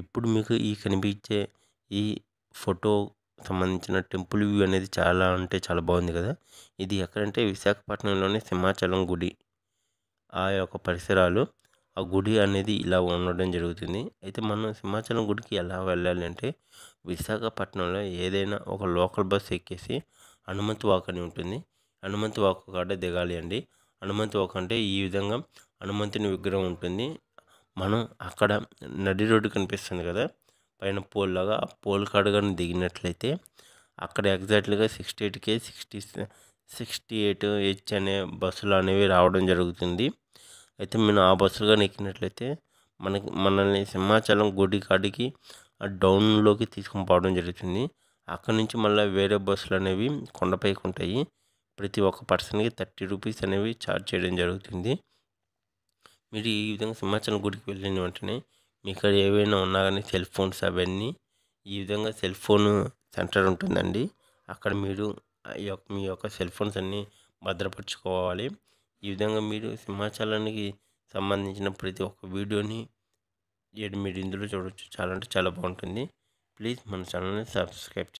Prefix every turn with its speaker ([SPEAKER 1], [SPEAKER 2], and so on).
[SPEAKER 1] ఇప్పుడు మీకు ఈ కనిపించే ఈ ఫోటో సంబంధించిన టెంపుల్ వ్యూ అనేది చాలా అంటే చాలా బాగుంది కదా ఇది ఎక్కడంటే విశాఖపట్నంలోని సింహాచలం గుడి ఆ యొక్క పరిసరాలు ఆ గుడి అనేది ఇలా ఉండడం జరుగుతుంది అయితే మనం సింహాచలం గుడికి ఎలా వెళ్ళాలి అంటే విశాఖపట్నంలో ఏదైనా ఒక లోకల్ బస్ ఎక్కేసి హనుమంతు వాక్ అని ఉంటుంది హనుమంతు వాక్ కాడ దిగాలి అండి హనుమంతు వాక్ అంటే ఈ విధంగా హనుమంతుని విగ్రహం ఉంటుంది మనం అక్కడ నడి రోడ్డు కనిపిస్తుంది కదా పైన పోల్ లాగా ఆ పోల్ కాడగానే దిగినట్లయితే అక్కడ ఎగ్జాక్ట్లీగా సిక్స్టీ ఎయిట్కే సిక్స్టీ సిక్స్టీ ఎయిట్ హెచ్ అనే బస్సులు అనేవి రావడం జరుగుతుంది అయితే మేము ఆ బస్సులుగా ఎక్కినట్లయితే మనకి మనల్ని సింహాచలం గుడి కాడికి డౌన్లోకి తీసుకుని పోవడం జరుగుతుంది అక్కడ నుంచి మళ్ళీ వేరే బస్సులు అనేవి కొండపైకి ఉంటాయి ప్రతి ఒక్క పర్సన్కి థర్టీ రూపీస్ అనేవి ఛార్జ్ చేయడం జరుగుతుంది మీరు ఈ విధంగా సింహాచలం గుడికి వెళ్ళిన వెంటనే మీ ఇక్కడ ఏవైనా ఉన్నా కానీ సెల్ ఫోన్స్ అవన్నీ ఈ విధంగా సెల్ ఫోన్ సెంటర్ ఉంటుందండి అక్కడ మీరు మీ యొక్క సెల్ ఫోన్స్ అన్నీ భద్రపరచుకోవాలి ఈ విధంగా మీరు సింహాచలానికి సంబంధించిన ప్రతి ఒక్క వీడియోని మీరు ఇందులో చూడవచ్చు చాలా అంటే చాలా బాగుంటుంది ప్లీజ్ మన ఛానల్ని సబ్స్క్రైబ్